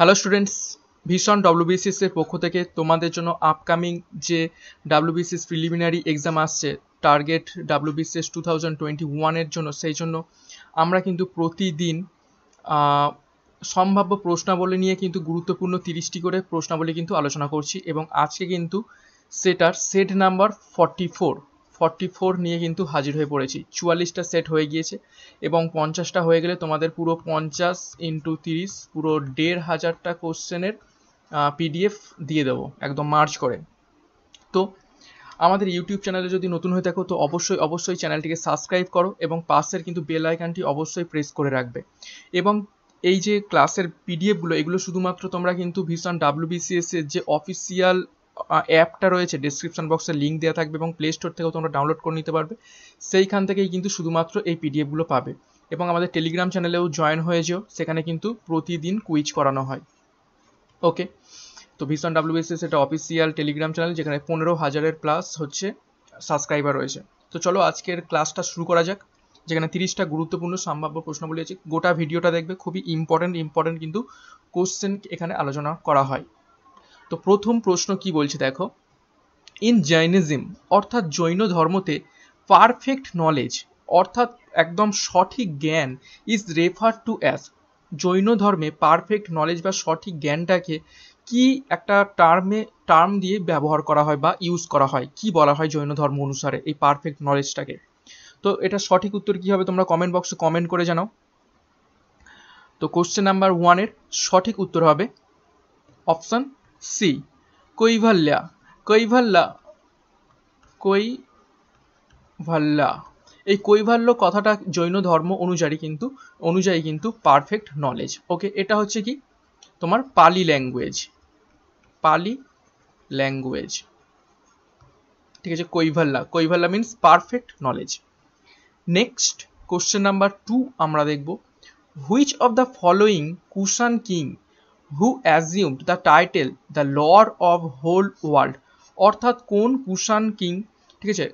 hello students ভীষণ এর পক্ষ থেকে তোমাদের জন্য আপকামিং যে ডাব্লিউবিসিএস প্রিলিমিনারি এক্সাম আসছে target WBCS two thousand twenty ওয়ানের জন্য সেই জন্য আমরা কিন্তু প্রতিদিন সম্ভাব্য প্রশ্নাবলী নিয়ে কিন্তু গুরুত্বপূর্ণ তিরিশটি করে প্রশ্নাবলী কিন্তু আলোচনা করছি এবং আজকে কিন্তু সেটার set number forty four 44 four নিয়ে কিন্তু হাজির হয়ে পড়েছি চুয়াল্লিশটা সেট হয়ে গিয়েছে এবং পঞ্চাশটা হয়ে গেলে তোমাদের পুরো পঞ্চাশ ইন্টু তিরিশ পুরো দেড় হাজারটা কোশ্চেনের পিডিএফ দিয়ে দেবো একদম মার্চ করে তো আমাদের ইউটিউব চ্যানেলে যদি নতুন হয়ে থাকো তো অবশ্যই অবশ্যই চ্যানেলটিকে সাবস্ক্রাইব করো এবং পাশের কিন্তু বেল আইকনটি অবশ্যই প্রেস করে রাখবে এবং এই যে ক্লাসের পিডিএফগুলো এগুলো শুধুমাত্র তোমরা কিন্তু ভীষণ ডাব্লিউবিসিএস এর যে অফিসিয়াল অ্যাপটা রয়েছে ডিসক্রিপশন বক্সে লিঙ্ক দেওয়া থাকবে এবং প্লে স্টোর থেকেও তোমরা ডাউনলোড করে নিতে পারবে সেইখান থেকেই কিন্তু শুধুমাত্র এই পিডিএফগুলো পাবে এবং আমাদের টেলিগ্রাম চ্যানেলেও জয়েন হয়ে যেও সেখানে কিন্তু প্রতিদিন কুইজ করানো হয় ওকে তো ভিশন ডাব্লিউবিসিএস এটা অফিসিয়াল টেলিগ্রাম চ্যানেল যেখানে পনেরো হাজারের প্লাস হচ্ছে সাবস্ক্রাইবার রয়েছে তো চলো আজকের ক্লাসটা শুরু করা যাক যেখানে তিরিশটা গুরুত্বপূর্ণ সম্ভাব্য প্রশ্নগুলি আছে গোটা ভিডিওটা দেখবে খুবই ইম্পর্টেন্ট ইম্পর্টেন্ট কিন্তু কোশ্চেন এখানে আলোচনা করা হয় তো প্রথম প্রশ্ন কি বলছে দেখো ইন জৈনিজম অর্থাৎ জৈন ধর্মতে পারফেক্ট নলেজ অর্থাৎ একদম সঠিক জ্ঞান is refer to as Jain ধর্মে পারফেক্ট নলেজ বা সঠিক জ্ঞানটাকে কি একটা টার্মে টার্ম দিয়ে ব্যবহার করা হয় বা ইউজ করা হয় কি বলা হয় জৈন ধর্ম অনুসারে এই পারফেক্ট নলেজটাকে তো এটা সঠিক উত্তর কী হবে তোমরা কমেন্ট বক্সে কমেন্ট করে জানাও তো কোশ্চেন নাম্বার ওয়ানের সঠিক উত্তর হবে অপশান সি কৈভাল্যা কৈভাল্যা কই ভাল্লা এই কৈভাল্য কথাটা জৈন ধর্ম অনুযায়ী কিন্তু অনুযায়ী কিন্তু পারফেক্ট নলেজ ওকে এটা হচ্ছে কি তোমার পালি ল্যাঙ্গুয়েজ পালি ল্যাঙ্গুয়েজ ঠিক আছে Kaivalya Kaivalya means perfect knowledge next question number two আমরা দেখব which of the following Kushan king who assumed the title the lord of whole world অর্থাৎ কোন কুষাণ কিং ঠিক আছে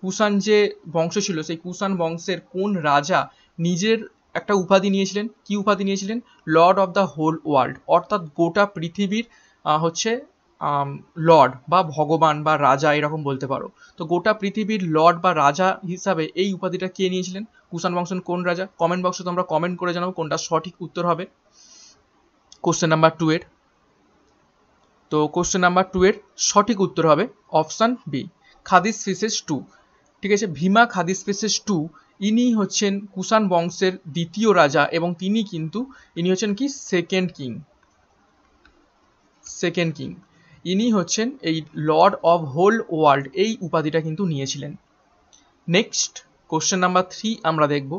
কুষাণ যে বংশ ছিল সেই কুষাণ বংশের কোন রাজা নিজের একটা উপাধি নিয়েছিলেন কি উপাধি নিয়েছিলেন lord of the whole world অর্থাৎ গোটা পৃথিবীর হচ্ছে লর্ড বা ভগবান বা রাজা এরকম বলতে পারো তো গোটা পৃথিবীর লর্ড বা রাজা হিসাবে এই উপাধিটা কে নিয়েছিলেন কুষাণ বংশের কোন রাজা কমেন্ট বক্সে তোমরা কমেন্ট করে জানাও কোনটা সঠিক উত্তর হবে কোশ্চেন নাম্বার টু এর তো কোশ্চেন নাম্বার টু এর সঠিক উত্তর হবে option B Kadphises two ঠিক আছে ভীমা খাদিস ফিসেস টু ইনি হচ্ছেন কুষাণ বংশের দ্বিতীয় রাজা এবং তিনি কিন্তু ইনি হচ্ছেন কি সেকেন্ড কিং সেকেন্ড কিং ইনি হচ্ছেন এই লর্ড অফ হোল ওয়ার্ল্ড এই উপাধিটা কিন্তু নিয়েছিলেন নেক্সট কোশ্চেন নাম্বার থ্রি আমরা দেখব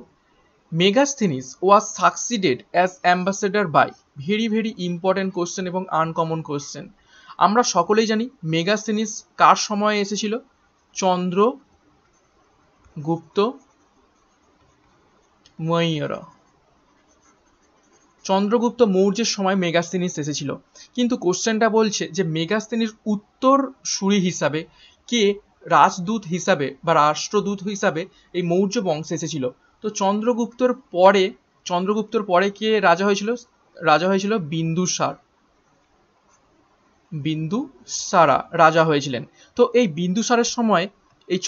Megasthenes was succeeded as ambassador by very very important question এবং আনকমন কোশ্চেন আমরা সকলেই জানি মেগাসিনিস কার সময়ে এসেছিল চন্দ্র গুপ্ত মৈয়র চন্দ্রগুপ্ত মৌর্যের সময় মেগাস্তিনিস এসেছিল কিন্তু কোশ্চেনটা বলছে যে মেগাস্তিনির উত্তর সুরি হিসাবে কে রাজদূত হিসাবে বা রাষ্ট্রদূত হিসাবে এই মৌর্য বংশে এসেছিল তো চন্দ্রগুপ্তর পরে চন্দ্রগুপ্তর পরে কে রাজা হয়েছিল রাজা হয়েছিল বিন্দুসার বিন্দুসারা রাজা হয়েছিলেন তো এই বিন্দুসারের সময় এই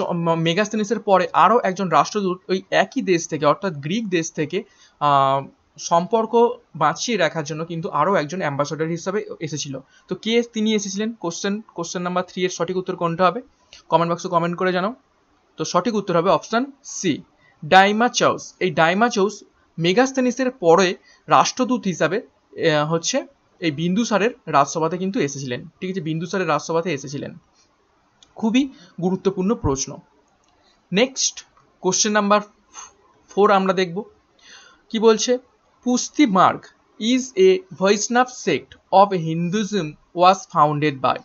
মেগাস্থেনিসের পরে আরও একজন রাষ্ট্রদূত ওই একই দেশ থেকে অর্থাৎ গ্রিক দেশ থেকে সম্পর্ক বাঁচিয়ে রাখার জন্য কিন্তু আরও একজন অ্যাম্বাসাডার হিসাবে এসেছিল তো কে তিনি এসেছিলেন কোশ্চেন কোশ্চেন নাম্বার থ্রি এর সঠিক উত্তর কোনটা হবে কমেন্ট বক্সে কমেন্ট করে জানাও তো সঠিক উত্তর হবে অপশান সি ডাইমা চাউস এই ডাইমা চাউস মেগাস্থেনিসের পরে রাষ্ট্রদূত হিসাবে হচ্ছে এই বিন্দুসারের রাজসভাতে কিন্তু এসেছিলেন ঠিক আছে বিন্দুসারের রাজসভাতে এসেছিলেন খুবই গুরুত্বপূর্ণ প্রশ্ন নেক্সট কোশ্চেন নাম্বার ফোর আমরা দেখব কি বলছে Pushti Marg is a Vaishnava sect of Hinduism was founded by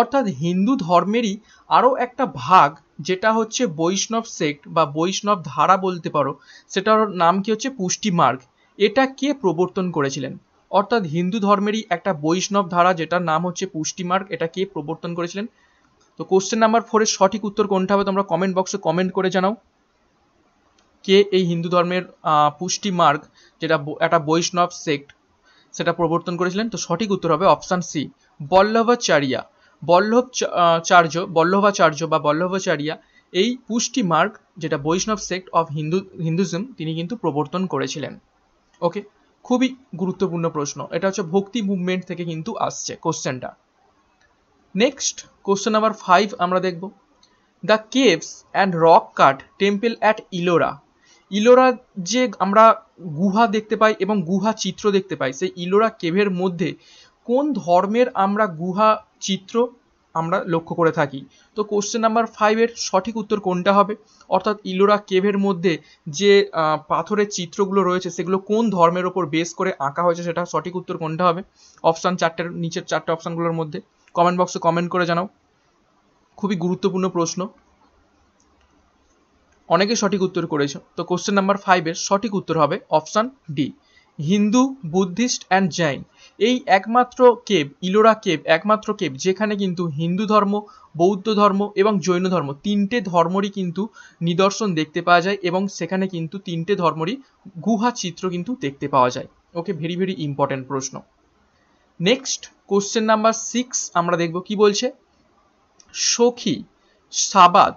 অর্থাৎ হিন্দু ধর্মেরই আরও একটা ভাগ যেটা হচ্ছে বৈষ্ণব সেক্ট বা বৈষ্ণব ধারা বলতে পারো সেটার নাম কি হচ্ছে পুষ্টিমার্গ এটা কে প্রবর্তন করেছিলেন অর্থাৎ হিন্দু ধর্মেরই একটা বৈষ্ণব ধারা যেটার নাম হচ্ছে পুষ্টিমার্গ এটা কে প্রবর্তন করেছিলেন তো কোশ্চেন নাম্বার ফোরের সঠিক উত্তর কোনটা হবে তোমরা কমেন্ট বক্সে কমেন্ট করে জানাও কে এই হিন্দু ধর্মের পুষ্টিমার্গ যেটা একটা বৈষ্ণব সেক্ট সেটা প্রবর্তন করেছিলেন তো সঠিক উত্তর হবে option C Vallabhacharya Vallabhacharya Vallabhacharya বা বল্লভাচার্যা এই পুষ্টি মার্গ যেটা বৈষ্ণব সেক্ট অফ হিন্দু হিন্দুজম তিনি কিন্তু প্রবর্তন করেছিলেন ওকে খুবই গুরুত্বপূর্ণ প্রশ্ন এটা হচ্ছে ভক্তি মুভমেন্ট থেকে কিন্তু আসছে কোশ্চেনটা নেক্সট কোশ্চেন নাম্বার ফাইভ আমরা দেখব the caves and rock cut temple at Ellora Ellora যে আমরা গুহা দেখতে পাই এবং গুহা চিত্র দেখতে পাই সেই ইলোরা কেভের মধ্যে কোন ধর্মের আমরা গুহা চিত্র আমরা লক্ষ্য করে থাকি তো কোশ্চেন নাম্বার ফাইভের সঠিক উত্তর কোনটা হবে অর্থাৎ ইলোরা কেভের মধ্যে যে পাথরের চিত্রগুলো রয়েছে সেগুলো কোন ধর্মের ওপর বেস করে আঁকা হয়েছে সেটা সঠিক উত্তর কোনটা হবে অপশান চারটের নিচের চারটে অপশানগুলোর মধ্যে কমেন্ট বক্সে কমেন্ট করে জানাও খুবই গুরুত্বপূর্ণ প্রশ্ন অনেকে সঠিক উত্তর করেছ তো কোশ্চেন নাম্বার ফাইভের সঠিক উত্তর হবে option D Hindu Buddhist and Jain এই একমাত্র কেব ইলোরা কেব একমাত্র কেব যেখানে কিন্তু হিন্দু ধর্ম বৌদ্ধ ধর্ম এবং জৈন ধর্ম তিনটে ধর্মরই কিন্তু নিদর্শন দেখতে পাওয়া যায় এবং সেখানে কিন্তু তিনটে ধর্মরই গুহা চিত্র কিন্তু দেখতে পাওয়া যায় ওকে ভেরি ভেরি ইম্পর্ট্যান্ট প্রশ্ন নেক্সট কোশ্চেন নাম্বার সিক্স আমরা দেখব কি বলছে Sakhi Sabad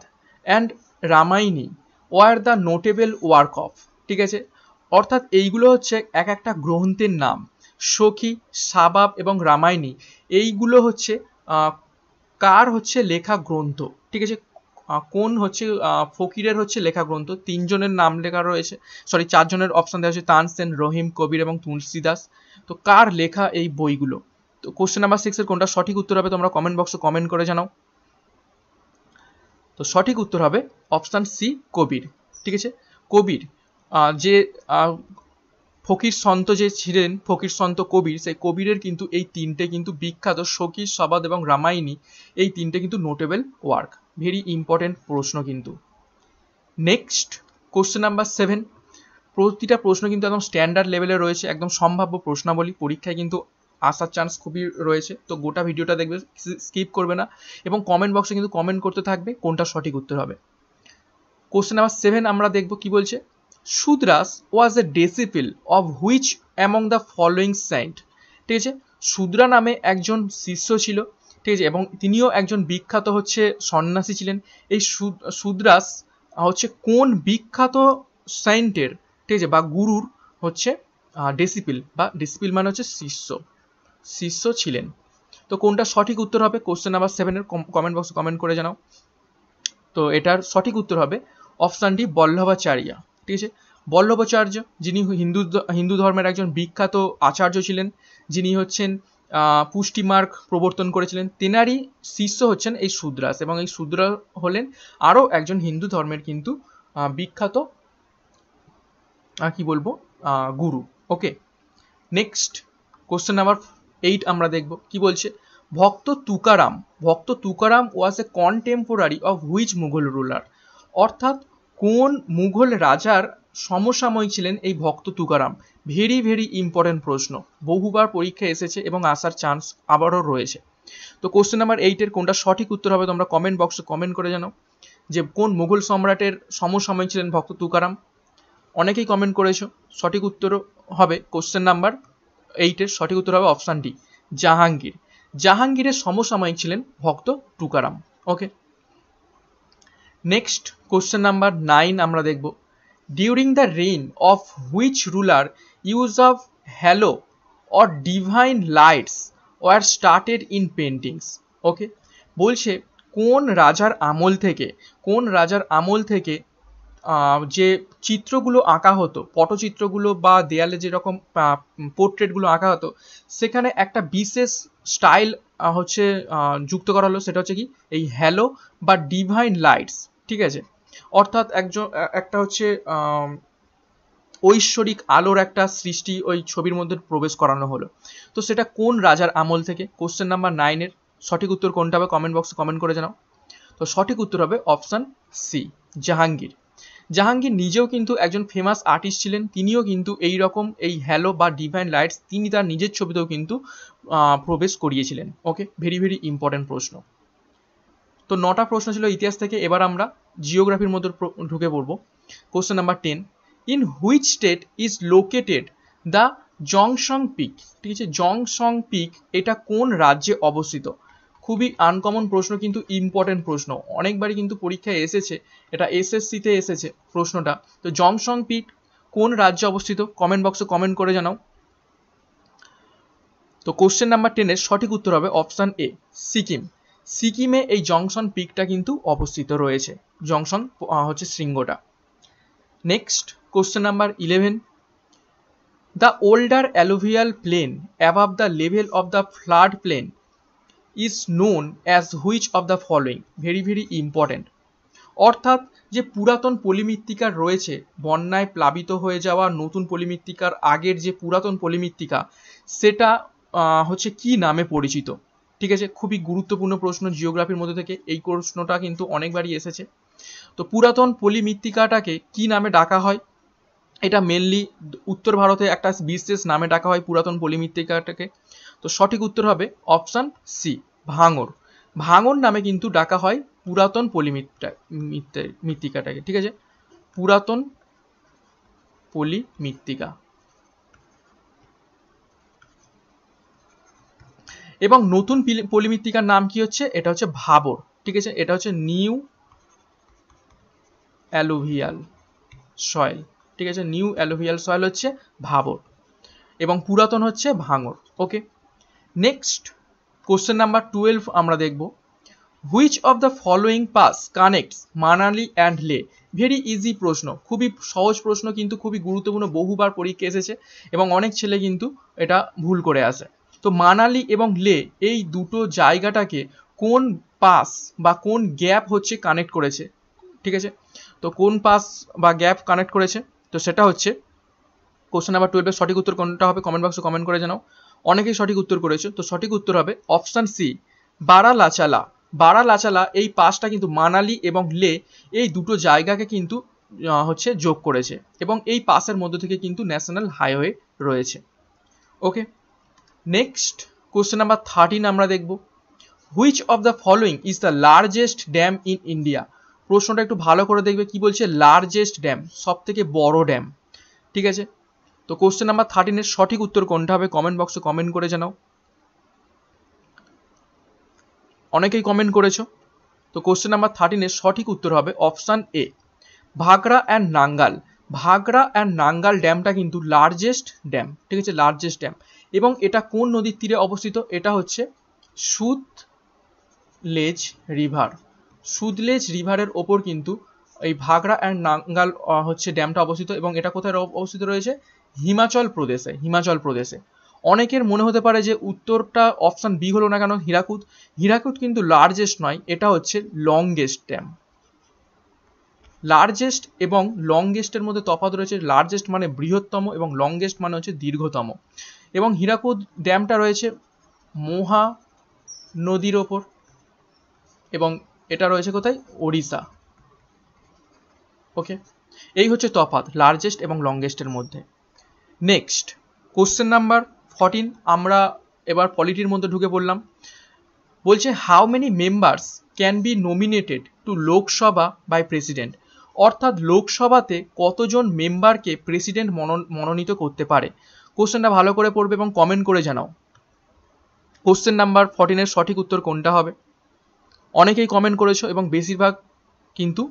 and Ramaini were the notable work of ঠিক আছে অর্থাৎ এইগুলো হচ্ছে এক একটা গ্রন্থের নাম সখী সাবাব এবং রামায়ণী এইগুলো হচ্ছে কার হচ্ছে লেখা গ্রন্থ ঠিক আছে কোন হচ্ছে ফকিরের হচ্ছে লেখা গ্রন্থ তিনজনের নাম লেখা রয়েছে সরি চারজনের অপশন দেওয়া হচ্ছে তানসেন রহিম কবির এবং দাস তো কার লেখা এই বইগুলো তো কোশ্চেন নাম্বার সিক্সের কোনটা সঠিক উত্তর হবে তোমরা কমেন্ট বক্সে কমেন্ট করে জানাও তো সঠিক উত্তর হবে অপশান সি কবির ঠিক আছে কবির যে ফকির সন্ত যে ছিলেন ফকির সন্ত কবির সেই কবিরের কিন্তু এই তিনটে কিন্তু বিখ্যাত সখী সবাদ এবং রামায়ণী এই তিনটে কিন্তু নোটেবল ওয়ার্ক ভেরি ইম্পর্টেন্ট প্রশ্ন কিন্তু নেক্সট কোশ্চেন নাম্বার সেভেন প্রতিটা প্রশ্ন কিন্তু একদম স্ট্যান্ডার্ড লেভেলে রয়েছে একদম সম্ভাব্য প্রশ্নাবলী পরীক্ষায় কিন্তু আসার চান্স খুবই রয়েছে তো গোটা ভিডিওটা দেখবে স্কিপ করবে না এবং কমেন্ট বক্সে কিন্তু কমেন্ট করতে থাকবে কোনটা সঠিক উত্তর হবে কোশ্চেন নাম্বার সেভেন আমরা দেখব কি বলছে Shudras was a disciple of which among the following saint ঠিক আছে সুদ্রা নামে একজন শিষ্য ছিল ঠিক আছে এবং তিনিও একজন বিখ্যাত হচ্ছে সন্ন্যাসী ছিলেন এই শূদ্রাস হচ্ছে কোন বিখ্যাত সেন্টের ঠিক আছে বা গুরুর হচ্ছে ডেসিপিল বা ডিসিপিল মানে হচ্ছে শিষ্য শিষ্য ছিলেন তো কোনটা সঠিক উত্তর হবে কোশ্চেন নাম্বার সেভেনের কমেন্ট বক্সে কমেন্ট করে জানাও তো এটার সঠিক উত্তর হবে অপশানটি বল্লভাচার্যা ঠিক আছে বল্লভাচার্য যিনি হিন্দু হিন্দু ধর্মের একজন বিখ্যাত আচার্য ছিলেন যিনি হচ্ছেন পুষ্টিমার্গ প্রবর্তন করেছিলেন তেনারই শিষ্য হচ্ছেন এই সুদ্রাস এবং এই শূদ্র হলেন আরও একজন হিন্দু ধর্মের কিন্তু বিখ্যাত কি বলবো গুরু okay next question number eight আমরা দেখব কি বলছে ভক্ত তুকারাম ভক্ত Tukaram was a contemporary of which Mughal ruler অর্থাৎ কোন মুঘল রাজার সমসাময়িক ছিলেন এই ভক্ত তুকারাম ভেরি ভেরি ইম্পর্টেন্ট প্রশ্ন বহুবার পরীক্ষা এসেছে এবং আসার চান্স আবারও রয়েছে তো কোশ্চেন নাম্বার এইটের কোনটা সঠিক উত্তর হবে তোমরা কমেন্ট বক্সে কমেন্ট করে জানো যে কোন মুঘল সম্রাটের সমসাময়িক ছিলেন ভক্ত তুকারাম অনেকেই কমেন্ট করেছো সঠিক উত্তর হবে কোশ্চেন নাম্বার এইটের সঠিক উত্তর হবে অপশান ডি জাহাঙ্গীর জাহাঙ্গীরের সমসাময়িক ছিলেন ভক্ত Tukaram okay next question number nine আমরা দেখব during the reign of which ruler use of halo or divine lights were started in paintings okay বলছে কোন রাজার আমল থেকে কোন রাজার আমল থেকে যে চিত্রগুলো আঁকা হতো পটচিত্রগুলো বা দেয়ালে যেরকম পোর্ট্রেটগুলো আঁকা হতো সেখানে একটা বিশেষ স্টাইল হচ্ছে যুক্ত করা হলো সেটা হচ্ছে কি এই হ্যালো বা ডিভাইন লাইটস ঠিক আছে অর্থাৎ একজন একটা হচ্ছে ঐশ্বরিক আলোর একটা সৃষ্টি ওই ছবির মধ্যে প্রবেশ করানো হলো তো সেটা কোন রাজার আমল থেকে কোশ্চেন নাম্বার নাইনের সঠিক উত্তর কোনটা হবে কমেন্ট বক্সে কমেন্ট করে জানাও তো সঠিক উত্তর হবে অপশান সি জাহাঙ্গীর জাহাঙ্গীর নিজেও কিন্তু একজন ফেমাস আর্টিস্ট ছিলেন তিনিও কিন্তু এই রকম এই হ্যালো বা ডিভাইন লাইটস তিনি তার নিজের ছবিতেও কিন্তু প্রবেশ করিয়েছিলেন ওকে ভেরি ভেরি ইম্পর্টেন্ট প্রশ্ন তো নটা প্রশ্ন ছিল ইতিহাস থেকে এবার আমরা জিওগ্রাফির মধ্যে ঢুকে পড়ব question number ten in which state is located the Jongsong peak ঠিক আছে জংসং পিক এটা কোন রাজ্যে অবস্থিত খুবই আনকমন প্রশ্ন কিন্তু ইম্পর্টেন্ট প্রশ্ন অনেকবারই কিন্তু পরীক্ষায় এসেছে এটা এসএসসিতে এসেছে প্রশ্নটা তো জংসং পিক কোন রাজ্যে অবস্থিত কমেন্ট বক্সে কমেন্ট করে জানাও তো কোশ্চেন নাম্বার টেনের সঠিক উত্তর হবে অপশান এ সিকিম সিকিমে এই জংশন পিকটা কিন্তু অবস্থিত রয়েছে জংশন হচ্ছে শৃঙ্গটা next question number eleven the older alluvial plain above the level of the flood plain is known as which of the following very very important অর্থাৎ যে পুরাতন পলিমৃত্তিকার রয়েছে বন্যায় প্লাবিত হয়ে যাওয়া নতুন পলিমৃত্তিকার আগের যে পুরাতন পলিমৃত্তিকা সেটা হচ্ছে কি নামে পরিচিত ঠিক আছে খুবই গুরুত্বপূর্ণ প্রশ্ন জিওগ্রাফির মধ্যে থেকে এই প্রশ্নটা কিন্তু অনেকবারই এসেছে তো পুরাতন পলি মৃত্তিকাটাকে কি নামে ডাকা হয় এটা মেনলি উত্তর ভারতে একটা বিশেষ নামে ডাকা হয় পুরাতন পলি মৃত্তিকাটাকে তো সঠিক উত্তর হবে অপশান সি ভাঙর ভাঙর নামে কিন্তু ডাকা হয় পুরাতন পলি মৃত্তিকাটাকে ঠিক আছে পুরাতন পলি মৃত্তিকা এবং নতুন পলিমৃত্তিকার নাম কি হচ্ছে এটা হচ্ছে ভাবর ঠিক আছে এটা হচ্ছে নিউ অ্যালোভিয়াল সয়েল ঠিক আছে নিউ অ্যালোভিয়াল সয়েল হচ্ছে ভাবর এবং পুরাতন হচ্ছে bhangar okay next question number twelve আমরা দেখব which of the following pass connects Manali and Leh very easy প্রশ্ন খুবই সহজ প্রশ্ন কিন্তু খুবই গুরুত্বপূর্ণ বহুবার পরীক্ষা এসেছে এবং অনেক ছেলে কিন্তু এটা ভুল করে আসে তো মানালি এবং লে এই দুটো জায়গাটাকে কোন পাস বা কোন গ্যাপ হচ্ছে কানেক্ট করেছে ঠিক আছে তো কোন পাস বা গ্যাপ কানেক্ট করেছে তো সেটা হচ্ছে কোশ্চেন নাম্বার টুয়েলভের সঠিক উত্তর কোনটা হবে কমেন্ট বক্সে কমেন্ট করে জানাও অনেকেই সঠিক উত্তর করেছে তো সঠিক উত্তর হবে অপশান সি বারা লাচালা বারা লাচালা এই পাসটা কিন্তু মানালি এবং লে এই দুটো জায়গাকে কিন্তু হচ্ছে যোগ করেছে এবং এই পাসের মধ্যে থেকে কিন্তু ন্যাশনাল হাইওয়ে রয়েছে okay next question number thirteen আমরা দেখব which of the following is the largest dam in India প্রশ্নটা একটু ভালো করে দেখবে কি বলছে লার্জেস্ট ড্যাম সব থেকে বড় ড্যাম ঠিক আছে তো কোশ্চেন নাম্বার থার্টিনের সঠিক উত্তর কোনটা হবে কমেন্ট বক্সে কমেন্ট করে জানাও অনেকেই কমেন্ট করেছো তো কোশ্চেন নাম্বার থার্টিনের সঠিক উত্তর হবে option A Bhakra and Nangal Bhakra and Nangal ড্যামটা কিন্তু লার্জেস্ট ড্যাম ঠিক আছে লার্জেস্ট ড্যাম এবং এটা কোন নদীর তীরে অবস্থিত এটা হচ্ছে সুত লেজ রিভার লেজ রিভারের ওপর কিন্তু এই ভাগরা অ্যান্ড নাঙ্গাল হচ্ছে ড্যামটা অবস্থিত এবং এটা কোথায় অবস্থিত রয়েছে হিমাচল প্রদেশে হিমাচল প্রদেশে অনেকের মনে হতে পারে যে উত্তরটা অপশান বি হলো না কেন হীরাকুদ হীরাকুদ কিন্তু লার্জেস্ট নয় এটা হচ্ছে লংগেস্ট ড্যাম লার্জেস্ট এবং লংগেস্টের মধ্যে তফাৎ রয়েছে লার্জেস্ট মানে বৃহত্তম এবং লংগেস্ট মানে হচ্ছে দীর্ঘতম এবং হীরাকুদ ড্যামটা রয়েছে মোহা নদীর ওপর এবং এটা রয়েছে কোথায় ওড়িশা ওকে এই হচ্ছে তফাত লার্জেস্ট এবং লংগেস্টের মধ্যে নেক্সট কোশ্চেন নাম্বার ফর্টিন আমরা এবার পলিটির মধ্যে ঢুকে পড়লাম বলছে how many members can be nominated to Lok Sabha by president অর্থাৎ লোকসভাতে কতজন মেম্বারকে প্রেসিডেন্ট মনোনীত করতে পারে কোশ্চেনটা ভালো করে পড়বে এবং কমেন্ট করে জানাও কোশ্চেন নাম্বার ফর্টিনের সঠিক উত্তর কোনটা হবে অনেকেই কমেন্ট করেছো এবং বেশিরভাগ কিন্তু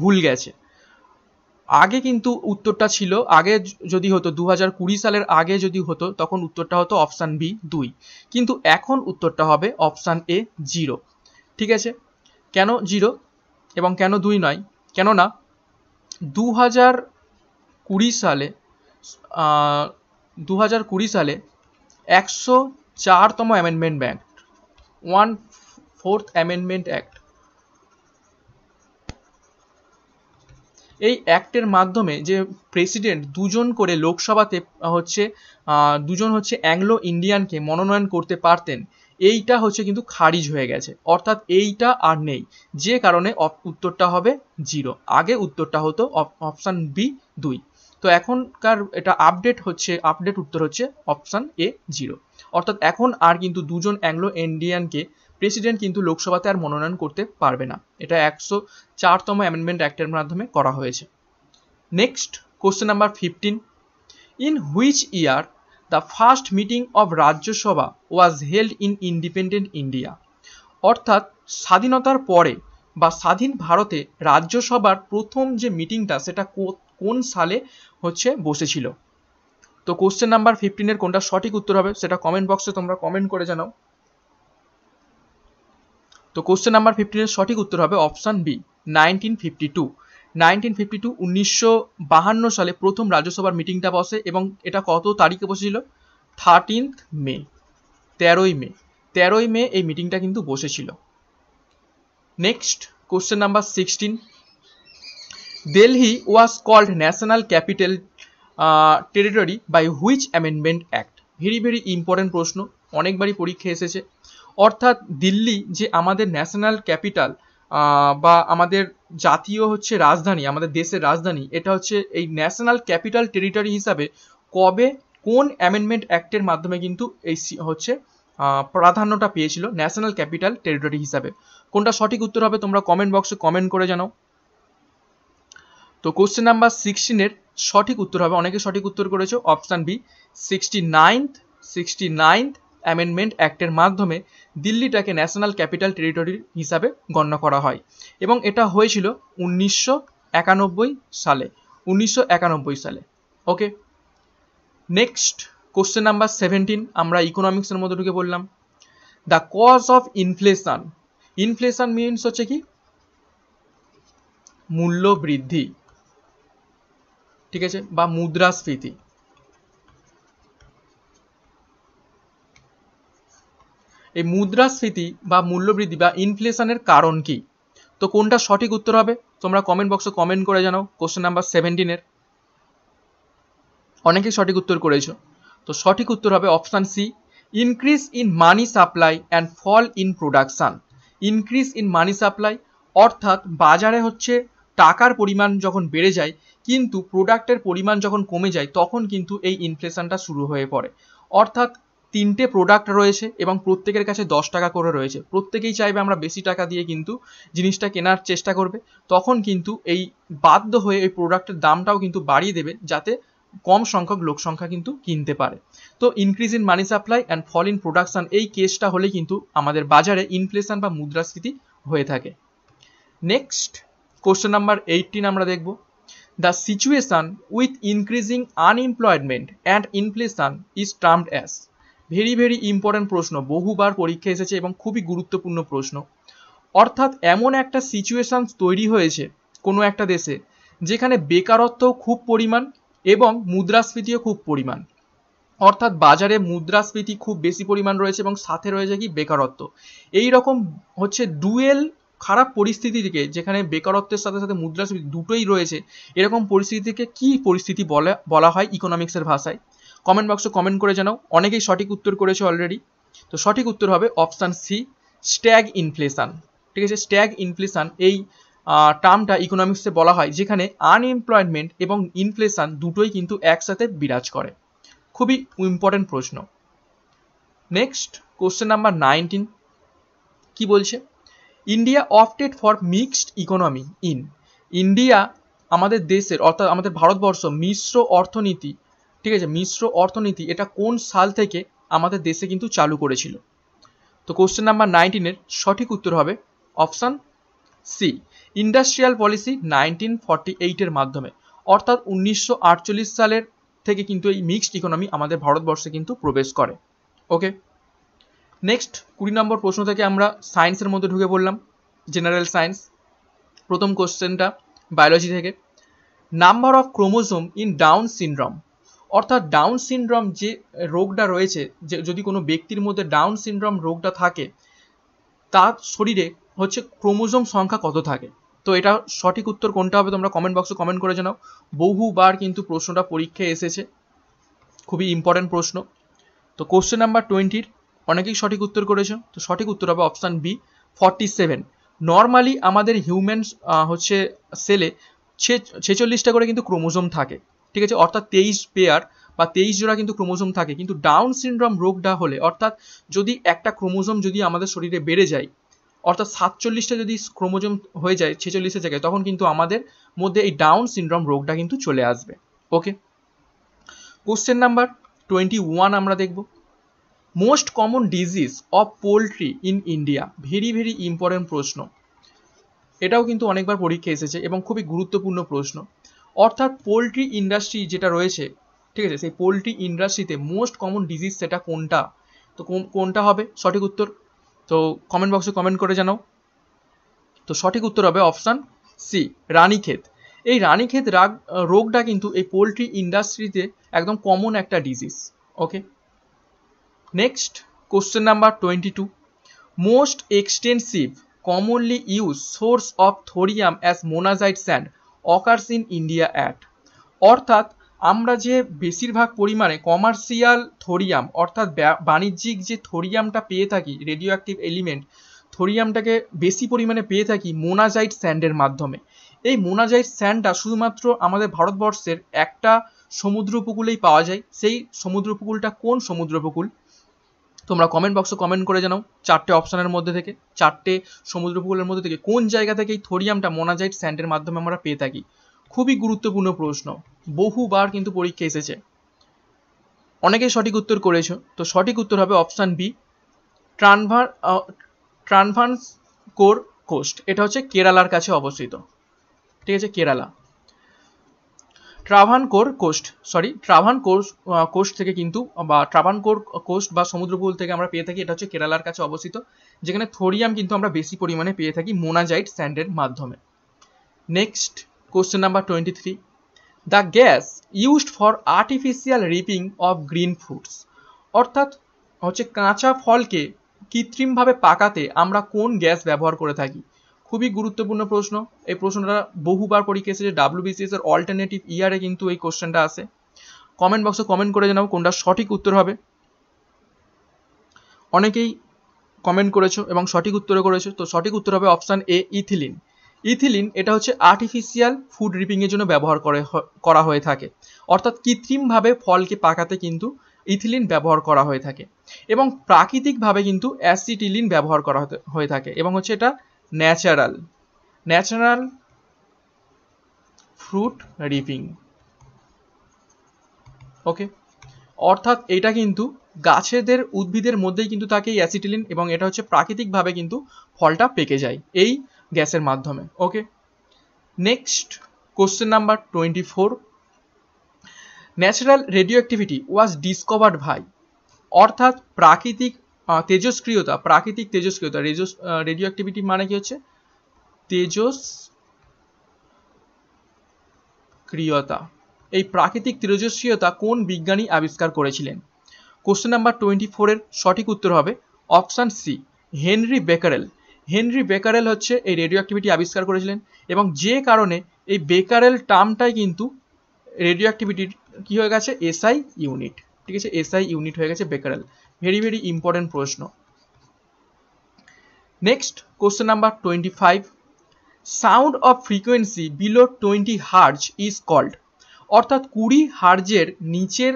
ভুল গেছে আগে কিন্তু উত্তরটা ছিল আগে যদি হতো দু হাজার কুড়ি সালের আগে যদি হতো তখন উত্তরটা হতো অপশান বি দুই কিন্তু এখন উত্তরটা হবে অপশান এ জিরো ঠিক আছে কেন জিরো এবং কেন দুই নয় কেননা দু হাজার কুড়ি সালে দু হাজার কুড়ি সালে একশো চারতম amendment act one fourth amendment act এই অ্যাক্টের মাধ্যমে যে প্রেসিডেন্ট দুজন করে লোকসভাতে হচ্ছে দুজন হচ্ছে অ্যাংলো ইন্ডিয়ানকে মনোনয়ন করতে পারতেন এইটা হচ্ছে কিন্তু খারিজ হয়ে গেছে অর্থাৎ এইটা আর নেই যে কারণে উত্তরটা হবে জিরো আগে উত্তরটা হতো অপশান বি দুই তো এখনকার এটা আপডেট হচ্ছে আপডেট উত্তর হচ্ছে অপশান এ জিরো অর্থাৎ এখন আর কিন্তু দুজন অ্যাংলো ইন্ডিয়ানকে প্রেসিডেন্ট কিন্তু লোকসভাতে আর মনোনয়ন করতে পারবে না এটা একশো চারতম অ্যামেন্ডমেন্ট অ্যাক্টের মাধ্যমে করা হয়েছে next question number fifteen in which year the first meeting of Rajya Sabha was held in independent India অর্থাৎ স্বাধীনতার পরে বা স্বাধীন ভারতে রাজ্যসভার প্রথম যে মিটিংটা সেটা কোন সালে হচ্ছে বসেছিল তো কোশ্চেন নাম্বার ফিফটিনের কোনটা সঠিক উত্তর হবে সেটা কমেন্ট বক্সে তোমরা কমেন্ট করে জানাও তো কোশ্চেন নাম্বার ফিফটিনের সঠিক উত্তর হবে option B nineteen fifty two nineteen fifty two উনিশশো বাহান্ন সালে প্রথম রাজ্যসভার মিটিংটা বসে এবং এটা কত তারিখে বসেছিল থার্টিনথ মে তেরোই মে তেরোই মে এই মিটিংটা কিন্তু বসেছিল next question number sixteen Delhi was called national capital territory by which amendment act very very important প্রশ্ন অনেকবারই পরীক্ষা এসেছে অর্থাৎ দিল্লি যে আমাদের ন্যাশনাল ক্যাপিটাল বা আমাদের জাতীয় হচ্ছে রাজধানী আমাদের দেশের রাজধানী এটা হচ্ছে এই ন্যাশনাল ক্যাপিটাল টেরিটরি হিসাবে কবে কোন অ্যামেন্ডমেন্ট অ্যাক্টের মাধ্যমে কিন্তু এই হচ্ছে প্রাধান্যটা পেয়েছিল ন্যাশনাল ক্যাপিটাল টেরিটরি হিসাবে কোনটা সঠিক উত্তর হবে তোমরা কমেন্ট বক্সে কমেন্ট করে জানাও তো কোশ্চেন নাম্বার সিক্সটিনের সঠিক উত্তর হবে অনেকে সঠিক উত্তর করেছে option B sixty ninth sixty ninth amendment অ্যাক্টের মাধ্যমে দিল্লিটাকে ন্যাশনাল ক্যাপিটাল টেরিটরি হিসাবে গণ্য করা হয় এবং এটা হয়েছিল উনিশশো একানব্বই সালে উনিশশো একানব্বই সালে okay next question number seventeen আমরা ইকোনমিক্সের মধ্যে ঢুকে বললাম the cause of inflation inflation means হচ্ছে কি মূল্য বৃদ্ধি ঠিক আছে বা মুদ্রাস্ফীতি এই মুদ্রাস্ফীতি বা মূল্যবৃদ্ধি বা ইনফ্লেশনের কারণ কি তো কোনটা সঠিক উত্তর হবে তোমরা কমেন্ট বক্সে কমেন্ট করে জানাও কোশ্চেন নাম্বার সেভেন্টিনের অনেকেই সঠিক উত্তর করেছ তো সঠিক উত্তর হবে option C increase in money supply and fall in production increase in money supply অর্থাৎ বাজারে হচ্ছে টাকার পরিমাণ যখন বেড়ে যায় কিন্তু প্রোডাক্টের পরিমাণ যখন কমে যায় তখন কিন্তু এই ইনফ্লেশনটা শুরু হয়ে পড়ে অর্থাৎ তিনটে প্রোডাক্ট রয়েছে এবং প্রত্যেকের কাছে দশ টাকা করে রয়েছে প্রত্যেকেই চাইবে আমরা বেশি টাকা দিয়ে কিন্তু জিনিসটা কেনার চেষ্টা করবে তখন কিন্তু এই বাধ্য হয়ে এই প্রোডাক্টের দামটাও কিন্তু বাড়িয়ে দেবে যাতে কম সংখ্যক লোক সংখ্যা কিন্তু কিনতে পারে তো increase in money supply and fall in production এই কেসটা হলে কিন্তু আমাদের বাজারে ইনফ্লেশন বা মুদ্রাস্ফীতি হয়ে থাকে নেক্সট কোশ্চেন নাম্বার এইটটিন আমরা দেখব the situation with increasing unemployment and inflation is termed as very very important প্রশ্ন বহুবার পরীক্ষা এসেছে এবং খুবই গুরুত্বপূর্ণ প্রশ্ন অর্থাৎ এমন একটা সিচুয়েশান তৈরি হয়েছে কোনো একটা দেশে যেখানে বেকারত্ব খুব পরিমাণ এবং মুদ্রাস্ফীতিও খুব পরিমাণ অর্থাৎ বাজারে মুদ্রাস্ফীতি খুব বেশি পরিমাণ রয়েছে এবং সাথে রয়েছে কি বেকারত্ব এই রকম হচ্ছে ডুয়েল খারাপ পরিস্থিতি থেকে যেখানে বেকারত্বের সাথে সাথে মুদ্রাস্ফীতি দুটোই রয়েছে এরকম পরিস্থিতিকে কি পরিস্থিতি বলে বলা হয় ইকোনমিক্সের ভাষায় কমেন্ট বক্সে কমেন্ট করে জানাও অনেকেই সঠিক উত্তর করেছে অলরেডি তো সঠিক উত্তর হবে অপশান সি স্ট্যাগ ইনফ্লেশান ঠিক আছে স্ট্যাগ ইনফ্লেশান এই টার্মটা ইকোনমিক্সে বলা হয় যেখানে আনএমপ্লয়মেন্ট এবং ইনফ্লেশান দুটোই কিন্তু একসাথে বিরাজ করে খুবই ইম্পর্টেন্ট প্রশ্ন নেক্সট কোশ্চেন নাম্বার নাইনটিন কি বলছে India opted for mixed economy in India আমাদের দেশের অর্থাৎ আমাদের ভারতবর্ষ মিশ্র অর্থনীতি ঠিক আছে মিশ্র অর্থনীতি এটা কোন সাল থেকে আমাদের দেশে কিন্তু চালু করেছিল তো কোশ্চেন নাম্বার নাইনটিনের সঠিক উত্তর হবে option C industrial policy nineteen forty এইটের মাধ্যমে অর্থাৎ উনিশশো সালের থেকে কিন্তু এই মিক্সড ইকোনমি আমাদের ভারতবর্ষে কিন্তু প্রবেশ করে ওকে নেক্সট কুড়ি নম্বর প্রশ্ন থেকে আমরা সায়েন্সের মধ্যে ঢুকে পড়লাম জেনারেল সায়েন্স প্রথম কোশ্চেনটা বায়োলজি থেকে number of chromosome in Down syndrome অর্থাৎ ডাউন সিনড্রম যে রোগটা রয়েছে যে যদি কোনো ব্যক্তির মধ্যে ডাউন সিনড্রম রোগটা থাকে তার শরীরে হচ্ছে ক্রোমোজোম সংখ্যা কত থাকে তো এটা সঠিক উত্তর কোনটা হবে তোমরা কমেন্ট বক্সে কমেন্ট করে জানাও বহুবার কিন্তু প্রশ্নটা পরীক্ষায় এসেছে খুবই ইম্পর্ট্যান্ট প্রশ্ন তো কোশ্চেন নাম্বার টোয়েন্টির অনেকেই সঠিক উত্তর করেছো তো সঠিক উত্তর হবে option B forty seven normally আমাদের হিউম্যান হচ্ছে সেলে ছেচল্লিশটা করে কিন্তু ক্রোমোজোম থাকে ঠিক আছে অর্থাৎ তেইশ পেয়ার বা তেইশ জোড়া কিন্তু ক্রোমোজোম থাকে কিন্তু ডাউন সিনড্রোম রোগটা হলে অর্থাৎ যদি একটা ক্রোমোজোম যদি আমাদের শরীরে বেড়ে যায় অর্থাৎ সাতচল্লিশটা যদি ক্রোমোজোম হয়ে যায় ছেচল্লিশের জায়গায় তখন কিন্তু আমাদের মধ্যে এই ডাউন সিনড্রোম রোগটা কিন্তু চলে আসবে okay question number twenty one আমরা দেখবো most common disease of poultry in India very very important প্রশ্ন এটাও কিন্তু অনেকবার পরীক্ষা এসেছে এবং খুবই গুরুত্বপূর্ণ প্রশ্ন অর্থাৎ পোলট্রি ইন্ডাস্ট্রি যেটা রয়েছে ঠিক আছে সেই পোলট্রি ইন্ডাস্ট্রিতে মোস্ট কমন ডিজিজ সেটা কোনটা তো কোনটা হবে সঠিক উত্তর তো কমেন্ট বক্সে কমেন্ট করে জানাও তো সঠিক উত্তর হবে অপশান সি রানীক্ষেত এই রানীক্ষেত রাগ রোগটা কিন্তু এই পোলট্রি ইন্ডাস্ট্রিতে একদম কমন একটা disease okay next question number twenty two most extensive commonly use source of thorium as monazite sand occurs in India at অর্থাৎ আমরা যে বেশিরভাগ পরিমাণে কমার্শিয়াল থোরিয়াম অর্থাৎ বাণিজ্যিক যে থোরিয়ামটা পেয়ে থাকি রেডিও অ্যাক্টিভ এলিমেন্ট থোরিয়ামটাকে বেশি পরিমাণে পেয়ে থাকি মোনাজাইট স্যান্ডের মাধ্যমে এই মোনাজাইট স্যান্ডটা শুধুমাত্র আমাদের ভারতবর্ষের একটা সমুদ্র উপকূলেই পাওয়া যায় সেই সমুদ্র উপকূলটা কোন সমুদ্র উপকূল তোমরা কমেন্ট বক্সে কমেন্ট করে জানাও চারটে অপশানের মধ্যে থেকে চারটে সমুদ্র উপকূলের মধ্যে থেকে কোন জায়গা থেকে এই থোরিয়ামটা মোনাজাইট স্যান্ডের মাধ্যমে আমরা পেয়ে থাকি খুবই গুরুত্বপূর্ণ প্রশ্ন বহুবার কিন্তু পরীক্ষা এসেছে অনেকেই সঠিক উত্তর করেছো তো সঠিক উত্তর হবে option B Travancore Travancore coast এটা হচ্ছে কেরালার কাছে অবস্থিত ঠিক আছে Kerala Travancore coast sorry Travancore coast থেকে কিন্তু বা ট্রাভানকোর কোস্ট বা সমুদ্রকূল থেকে আমরা পেয়ে থাকি এটা হচ্ছে কেরালার কাছে অবস্থিত যেখানে থোরিয়াম কিন্তু আমরা বেশি পরিমাণে পেয়ে থাকি মোনাজাইট স্যান্ডের মাধ্যমে next question number twenty three the gas used for artificial ripening of green foods অর্থাৎ হচ্ছে কাঁচা ফলকে কৃত্রিমভাবে পাকাতে আমরা কোন গ্যাস ব্যবহার করে থাকি খুবই গুরুত্বপূর্ণ প্রশ্ন এই প্রশ্নটা বহুবার পরীক্ষা এসেছে ডাব্লিউবিসিএস এর অল্টারনেটিভ ইয়ারে কিন্তু এই কোশ্চেনটা আসে কমেন্ট বক্সে কমেন্ট করে জানাও কোনটা সঠিক উত্তর হবে অনেকেই কমেন্ট করেছো এবং সঠিক উত্তর করেছো তো সঠিক উত্তর হবে অপশান এ ইথিলিন ইথিলিন এটা হচ্ছে আর্টিফিশিয়াল ফুড রিপিংয়ের জন্য ব্যবহার করে করা হয়ে থাকে অর্থাৎ কৃত্রিমভাবে ফলকে পাকাতে কিন্তু ইথিলিন ব্যবহার করা হয়ে থাকে এবং প্রাকৃতিকভাবে কিন্তু অ্যাসিটিলিন ব্যবহার করা হয়ে থাকে এবং হচ্ছে এটা natural natural fruit ripening okay অর্থাৎ এটা কিন্তু গাছেদের উদ্ভিদের মধ্যেই কিন্তু থাকে এই অ্যাসিটিলিন এবং এটা হচ্ছে প্রাকৃতিকভাবে কিন্তু ফলটা পেকে যায় এই গ্যাসের মাধ্যমে okay next question number twenty four natural radioactivity was discovered by অর্থাৎ প্রাকৃতিক তেজস্ক্রিয়তা প্রাকৃতিক তেজস্ক্রিয়তা রেজো রেডিও অ্যাক্টিভিটি মানে কি হচ্ছে তেজস্ক্রিয়তা এই প্রাকৃতিক তেজস্ক্রিয়তা কোন বিজ্ঞানী আবিষ্কার করেছিলেন কোশ্চেন নাম্বার টোয়েন্টি ফোরের সঠিক উত্তর হবে option C Henri Becquerel Henri Becquerel হচ্ছে এই রেডিও অ্যাক্টিভিটি আবিষ্কার করেছিলেন এবং যে কারণে এই বেকারেল টার্মটাই কিন্তু রেডিও অ্যাক্টিভিটির কী হয়ে গেছে এসআই ইউনিট ঠিক আছে এসআই ইউনিট হয়ে গেছে বেকারেল ভেরি ভেরি ইম্পর্টেন্ট প্রশ্ন next question number twenty five sound of frequency below twenty hertz is called অর্থাৎ কুড়ি হার্জের নিচের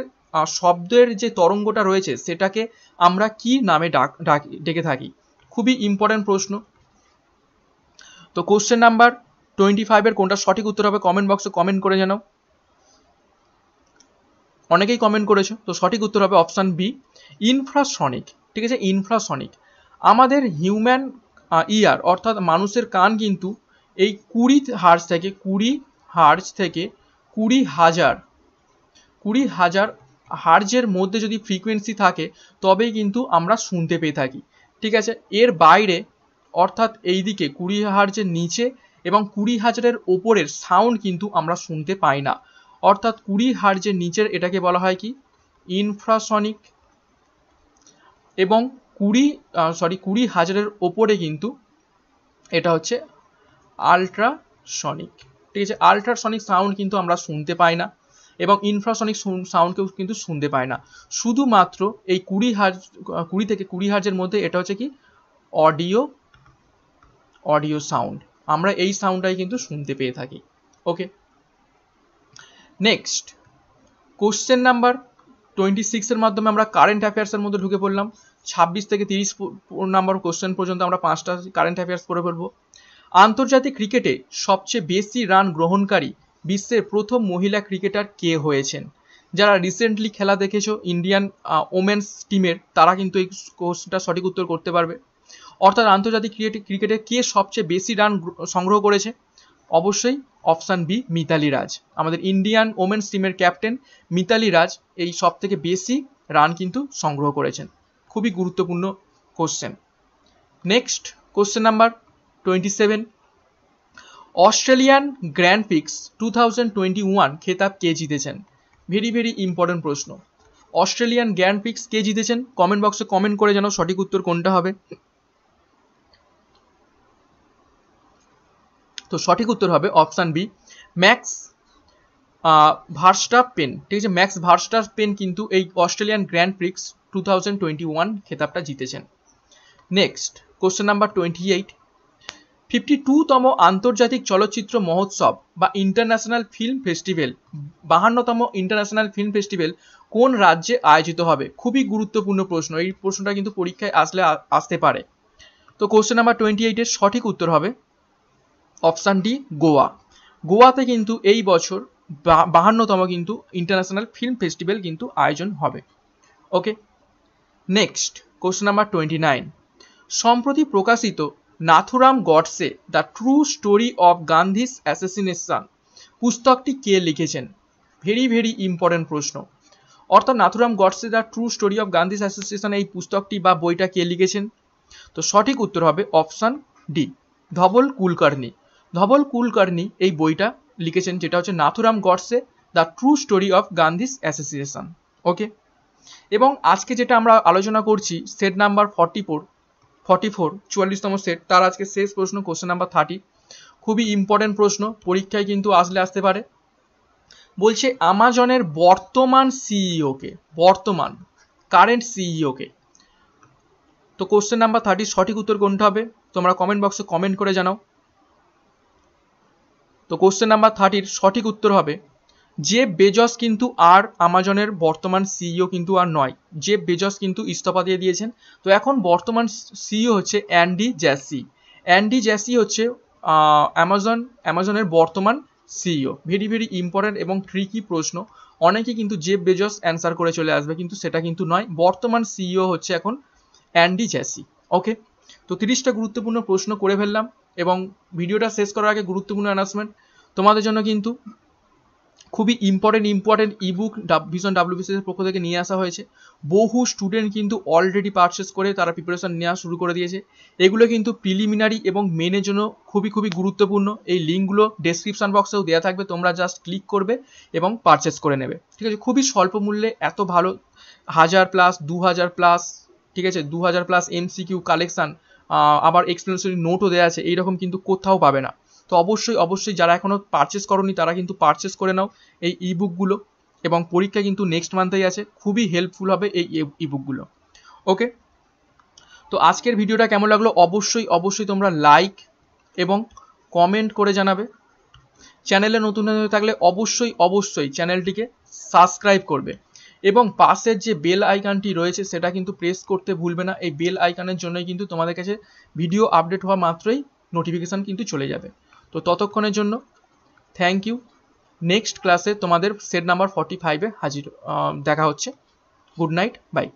শব্দের যে তরঙ্গটা রয়েছে সেটাকে আমরা কি নামে ডাক ডাকি ডেকে থাকি খুবই ইম্পর্টেন্ট প্রশ্ন তো কোশ্চেন নাম্বার টোয়েন্টি ফাইভের কোনটা সঠিক উত্তর হবে কমেন্ট বক্সে কমেন্ট করে জানাও অনেকেই কমেন্ট করেছো তো সঠিক উত্তর হবে অপশান বি ইনফ্রাসনিক ঠিক আছে ইনফ্রাসনিক আমাদের হিউম্যান ইয়ার অর্থাৎ মানুষের কান কিন্তু এই কুড়ি হার্জ থেকে কুড়ি হার্জ থেকে কুড়ি হাজার কুড়ি হাজার হার্জের মধ্যে যদি ফ্রিকোয়েন্সি থাকে তবেই কিন্তু আমরা শুনতে পেয়ে থাকি ঠিক আছে এর বাইরে অর্থাৎ এই দিকে কুড়ি হার্জের নিচে এবং কুড়ি হাজারের ওপরের সাউন্ড কিন্তু আমরা শুনতে পাই না অর্থাৎ কুড়ি হার্জের নিচের এটাকে বলা হয় কি ইনফ্রাসনিক এবং কুড়ি সরি কুড়ি হাজারের ওপরে কিন্তু এটা হচ্ছে আলট্রাসনিক ঠিক আছে আলট্রাসনিক সাউন্ড কিন্তু আমরা শুনতে পাই না এবং ইনফ্রাসনিক সাউন্ডকেও কিন্তু শুনতে পায় না শুধুমাত্র এই কুড়ি হাজার কুড়ি থেকে কুড়ি হাজারের মধ্যে এটা হচ্ছে কি অডিও অডিও সাউন্ড আমরা এই সাউন্ডটাই কিন্তু শুনতে পেয়ে থাকি ওকে নেক্সট কোশ্চেন নাম্বার টোয়েন্টি সিক্সের মাধ্যমে আমরা কারেন্ট অ্যাফেয়ার্সের মধ্যে ঢুকে পড়লাম ছাব্বিশ থেকে তিরিশ নাম্বার কোশ্চেন পর্যন্ত আমরা পাঁচটা কারেন্ট অ্যাফেয়ার্স পড়ে ফেলবো আন্তর্জাতিক ক্রিকেটে সবচেয়ে বেশি রান গ্রহণকারী বিশ্বের প্রথম মহিলা ক্রিকেটার কে হয়েছেন যারা রিসেন্টলি খেলা দেখেছো ইন্ডিয়ান ওমেন্স টিমের তারা কিন্তু এই কোশ্চেনটা সঠিক উত্তর করতে পারবে অর্থাৎ আন্তর্জাতিক ক্রিকেটে ক্রিকেটে কে সবচেয়ে বেশি রান সংগ্রহ করেছে অবশ্যই অপশান বি মিতালি রাজ আমাদের ইন্ডিয়ান ওমেন্স টিমের ক্যাপ্টেন মিতালি রাজ এই সব থেকে বেশি রান কিন্তু সংগ্রহ করেছেন খুবই গুরুত্বপূর্ণ question next question number twenty seven Australian Grand Prix two thousand twenty one খেতাব কে জিতেছেন ভেরি ভেরি ইম্পর্টেন্ট প্রশ্ন অস্ট্রেলিয়ান গ্র্যান্ড পিক্স কে জিতেছেন কমেন্ট বক্সে কমেন্ট করে যেন সঠিক উত্তর কোনটা হবে তো সঠিক উত্তর হবে option B Max Verstappen ঠিক আছে ম্যাক্স ভার্স্টার পেন কিন্তু এই Australian Grand Prix two thousand twenty one খেতাবটা জিতেছেন next question number twenty eight fifty টুতম আন্তর্জাতিক চলচ্চিত্র মহোৎসব বা ইন্টারন্যাশনাল ফিল্ম ফেস্টিভ্যাল বাহান্নতম ইন্টারন্যাশনাল ফিল্ম ফেস্টিভ্যাল কোন রাজ্যে আয়োজিত হবে খুবই গুরুত্বপূর্ণ প্রশ্ন এই প্রশ্নটা কিন্তু পরীক্ষায় আসলে আসতে পারে তো কোশ্চেন নাম্বার টোয়েন্টি এইটের সঠিক উত্তর হবে অপশান ডি গোয়া গোয়াতে কিন্তু এই বছর বাহান্নতম কিন্তু ইন্টারন্যাশনাল ফিল্ম ফেস্টিভ্যাল কিন্তু আয়োজন হবে okay next question number twenty nine সম্প্রতি প্রকাশিত Nathuram Godse the true story of Gandhi's assassination পুস্তকটি কে লিখেছেন ভেরি ভেরি ইম্পর্টেন্ট প্রশ্ন অর্থাৎ Nathuram Godse the true story of Gandhi's association এই পুস্তকটি বা বইটা কে লিখেছেন তো সঠিক উত্তর হবে অপশান ডি ধবল কুলকার্নি ধবল কুলকার্নি এই বইটা লিখেছেন যেটা হচ্ছে Nathuram Godse the true story of Gandhi's association okay এবং আজকে যেটা আমরা আলোচনা করছি set number forty four forty four চুয়াল্লিশতম সেট তার আজকে শেষ প্রশ্ন কোশ্চেন নাম্বার থার্টি খুবই ইম্পর্টেন্ট প্রশ্ন পরীক্ষায় কিন্তু আসলে আসতে পারে বলছে আমাজনের বর্তমান সিইওকে e বর্তমান কারেন্ট সিইওকে e তো কোশ্চেন নাম্বার থার্টি সঠিক উত্তর কোনটা হবে তোমরা কমেন্ট বক্সে কমেন্ট করে জানাও তো কোশ্চেন নাম্বার থার্টির সঠিক উত্তর হবে যে বেজস কিন্তু আর আমাজনের বর্তমান সিইও e কিন্তু আর নয় যে বেজস কিন্তু ইস্তফা দিয়ে দিয়েছেন তো এখন বর্তমান সিইও e হচ্ছে অ্যান্ডি জ্যাসি অ্যান্ডি জ্যাসি হচ্ছে অ্যামাজন অ্যামাজনের বর্তমান CEO e very very important এবং ট্রিকি প্রশ্ন অনেকে কিন্তু যে বেজস অ্যান্সার করে চলে আসবে কিন্তু সেটা কিন্তু নয় বর্তমান সিইও হচ্ছে এখন অ্যান্ডি জ্যাসি ওকে তো তিরিশটা গুরুত্বপূর্ণ প্রশ্ন করে ফেললাম এবং ভিডিওটা শেষ করার আগে গুরুত্বপূর্ণ অ্যানাউন্সমেন্ট তোমাদের জন্য কিন্তু খুবই important important ebook Vision WBCS পক্ষ থেকে নিয়ে আসা হয়েছে বহু স্টুডেন্ট কিন্তু অলরেডি পারচেস করে তারা প্রিপারেশন নেওয়া শুরু করে দিয়েছে এগুলো কিন্তু প্রিলিমিনারি এবং মেনের জন্য খুবই খুবই গুরুত্বপূর্ণ এই লিঙ্কগুলো ডেসক্রিপশন বক্সেও দেওয়া থাকবে তোমরা জাস্ট ক্লিক করবে এবং পারচেস করে নেবে ঠিক আছে খুবই স্বল্প মূল্যে এত ভালো হাজার প্লাস দু হাজার প্লাস ঠিক আছে দু হাজার প্লাস এমসিকিউ কালেকশান আবার এক্সপ্লেনেসরি নোটও দেওয়া আছে এইরকম কিন্তু কোথাও পাবে না তো অবশ্যই অবশ্যই যারা এখনও পারচেস করনি তারা কিন্তু পারচেস করে নাও এই ই বুকগুলো এবং পরীক্ষা কিন্তু নেক্সট মান্থেই আছে খুবই হেল্পফুল হবে এই ই বুকগুলো ওকে তো আজকের ভিডিওটা কেমন লাগলো অবশ্যই অবশ্যই তোমরা লাইক এবং কমেন্ট করে জানাবে চ্যানেলে নতুন হয়ে থাকলে অবশ্যই অবশ্যই চ্যানেলটিকে সাবস্ক্রাইব করবে এবং পাশের যে বেল আইকনটি রয়েছে সেটা কিন্তু প্রেস করতে ভুলবে না এই বেল আইকনের জন্যই কিন্তু তোমাদের কাছে ভিডিও আপডেট হওয়া মাত্রই নোটিফিকেশান কিন্তু চলে যাবে তো ততক্ষণের জন্য থ্যাংক ইউ নেক্সট ক্লাসে তোমাদের সেট নাম্বার ফর্টি ফাইভে হাজির দেখা হচ্ছে গুড নাইট বাই